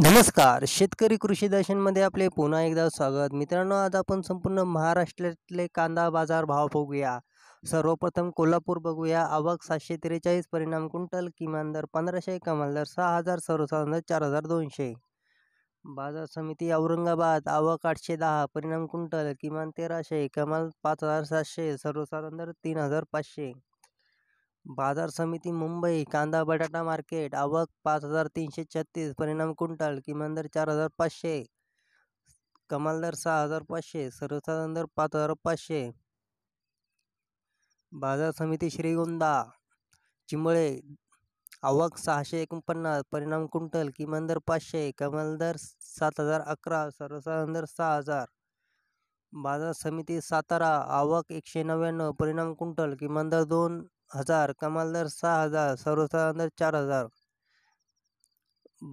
नमस्कार शेतकरी कृषी दर्शनमध्ये आपले पुन्हा एकदा स्वागत मित्रांनो आज आपण संपूर्ण महाराष्ट्रातले कांदा बाजार भाव बघूया सर्वप्रथम कोल्हापूर बघूया आवक सातशे त्रेचाळीस परिणाम क्विंटल किमान दर पंधराशे कमाल दर सहा हजार सर्वसाधारण चार हजार दोनशे बाजार समिती औरंगाबाद आवक आठशे दहा परिणाम क्विंटल किमान तेराशे कमाल पाच हजार सातशे सर्वसाधारण दर तीन हजार पाचशे बाजार समिती मुंबई कांदा बटाटा मार्केट आवक पाच हजार तीनशे छत्तीस परिणाम कुंटल किमान दर चार हजार पाचशे कमाल दर सहा हजार पाचशे सर्वसाधारण दर पाच हजार पाचशे बाजार समिती श्रीगोंदा चिंबळे आवक सहाशे एकोणपन्नास परिणाम कुंटल किमान दर पाचशे कमाल दर सात हजार अकरा सर्वसाधारण दर सहा हजार बाजार समिती सातारा आवक एकशे नव्याण्णव परिणाम कुंटल किमान दर दोन हजार कमालदार सहा हजार सर्वसाधारण चार हजार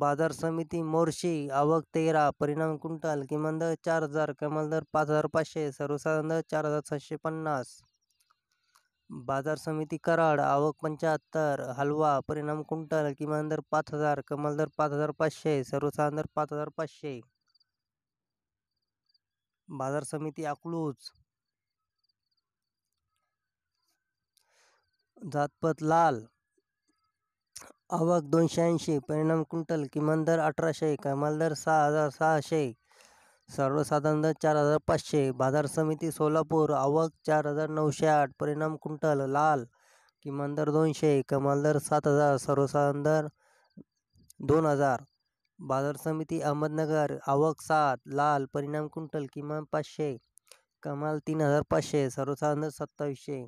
बाजार समिती मोर्शी आवक तेरा परिणाम कुंटल किमान दर चार हजार कमाल दर पाच हजार पाचशे सर्वसाधारण दर चार हजार सातशे पन्नास बाजार समिती कराड आवक पंच्याहत्तर हलवा परिणाम कुंटल किमान दर पाच हजार कमाल दर पाच हजार पाचशे सर्वसाधारण दर पाच हजार पाचशे बाजार समिती अकलूज जातपत लाल आवक दोनशे ऐंशी परिणाम कुंटल किमान दर अठराशे कमाल दर सहा हजार सहाशे सर्वसाधारण दर चार हजार पाचशे बाजार समिती सोलापूर आवक चार हजार नऊशे आठ परिणाम कुंटल लाल किमान दर दोनशे कमालदर सात हजार सर्वसाधारण दर दोन हजार बाजार समिती अहमदनगर आवक सात लाल परिणाम कुंटल किमान पाचशे कमाल तीन हजार पाचशे सर्वसाधारण दर सत्तावीसशे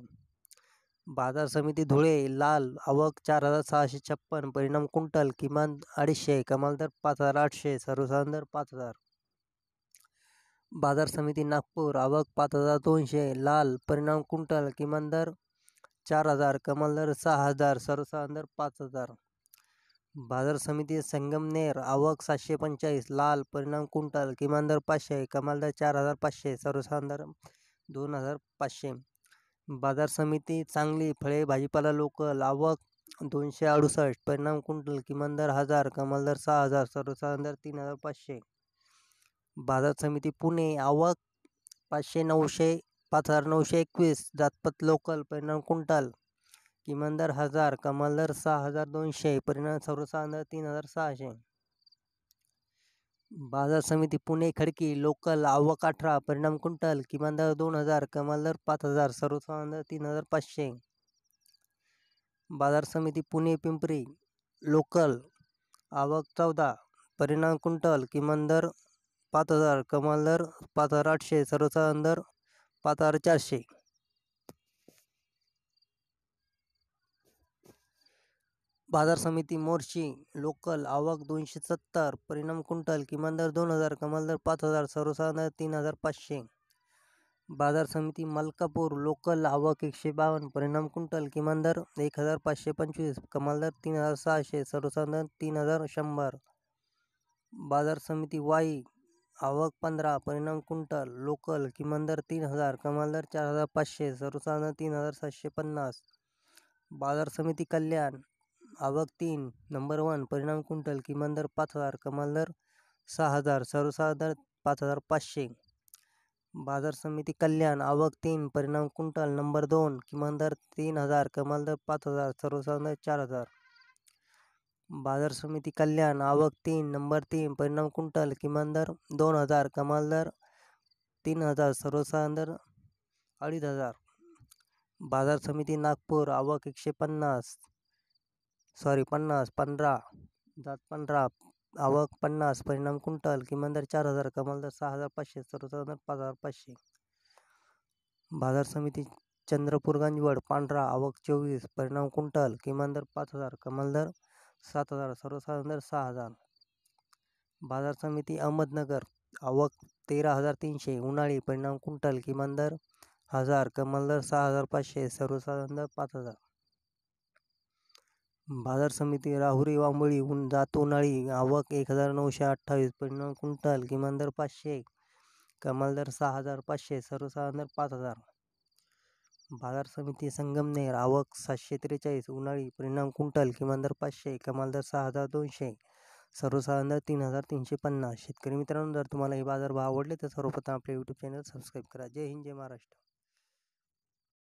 बाजार समिती धुळे लाल आवक चार हजार सहाशे छप्पन परिणाम कुंटल किमान अडीचशे कमाल दर पाच हजार आठशे सर्वसाधारण दर पाच हजार बाजार समिती नागपूर आवक पाच हजार दोनशे लाल परिणाम कुंटल किमान दर चार हजार कमाल दर सहा हजार सर्वसाधारण दर पाच हजार बाजार समिती संगमनेर आवक सातशे पंचेचाळीस लाल परिणाम कुंटल किमान दर पाचशे कमाल दर चार हजार पाचशे सर्वसाधारण दर दोन हजार पाचशे बाजार समिती चांगली फळे भाजीपाला लोकल आवक दोनशे अडुसष्ट परिणाम कुंटल किमान दर हजार कमाल दर सहा हजार सर्वसाधारण दर तीन हजार पाचशे बाजार समिती पुणे आवक पाचशे नऊशे पाच हजार नऊशे एकवीस जातपत लोकल परिणाम कुंटल किमान दर हजार कमाल दर सहा हजार दोनशे परिणाम सर्वसाधारण दर तीन हजार सहाशे बाजार समिती पुणे खडकी लोकल आवक अठरा परिणाम कुंटल किमान दर दोन हजार कमाल दर पाच हजार सर्वसाधारण दर तीन हजार पाचशे बाजार समिती पुणे पिंपरी लोकल आवक चौदा परिणाम कुंटल किमान दर पाच हजार कमाल दर पाच हजार आठशे सर्वसाधारण दर पाच हजार चारशे बाजार समिती मोर्शी लोकल आवक दोनशे सत्तर परिणाम कुंटल किमान दर दोन हजार कमाल दर पाच हजार सर्वसाधारण तीन हजार पाचशे बाजार समिती मलकापूर लोकल आवक एकशे बावन्न परिणाम कुंटल किमान दर एक हजार पाचशे पंचवीस कमाल तीन हजार सहाशे सर्वसाधारण तीन हजार शंभर बाजार समिती वाई आवक पंधरा परिणाम कुंटल लोकल किमान दर तीन हजार कमाल दर चार हजार पाचशे सर्वसाधारण तीन हजार सातशे पन्नास बाजार समिती कल्याण आवक तीन नंबर वन परिणाम कुंटल किमान दर पाच हजार कमाल दर सहा हजार सर्वसाधारण पाच हजार पाचशे बाजार समिती कल्याण आवक तीन परिणाम कुंटल नंबर दोन किमान दर तीन हजार कमाल दर पाच हजार सर्वसाधारण चार हजार बाजार समिती कल्याण आवक तीन नंबर तीन परिणाम कुंटल किमान दर दोन हजार कमाल दर तीन हजार सर्वसाधारण दर अडीच हजार बाजार समिती नागपूर आवक एकशे पन्नास सॉरी पन्नास पंधरा जात पंधरा आवक पन्नास परिणाम कुंटल किमान दर चार हजार कमाल दर सहा हजार पाचशे सर्वसाधारण दर पाच हजार पाचशे बाजार समिती चंद्रपूर गांजवड पांढरा आवक चोवीस परिणाम कुंटल किमान दर पाच हजार कमाल दर सात हजार सर्वसाधारण दर सहा हजार बाजार समिती अहमदनगर आवक तेरा हजार तीनशे उन्हाळी परिणाम कुंटल किमान दर हजार कमाल दर सहा हजार पाचशे सर्वसाधारण दर पाच हजार बाजार समिती राहुरी वांबळी उन जातो उन्हाळी आवक एक हजार नऊशे अठ्ठावीस परिणाम कुंटल किमान दर पाचशे कमाल दर सहा हजार पाचशे सर्वसाधारण दर पाच हजार बाजार समिती संगमनेर आवक सातशे त्रेचाळीस उन्हाळी परिणाम कुंटल किमान दर पाचशे कमाल दर सहा हजार दोनशे सर्वसाधारण दर तीन हजार तीनशे पन्नास शेतकरी मित्रांनो जर तुम्हाला हे बाजार भाव आवडले तर सर्वप्रथम आपले यूट्यूब चॅनल सबस्क्राईब करा जय हिंद जय महाराष्ट्र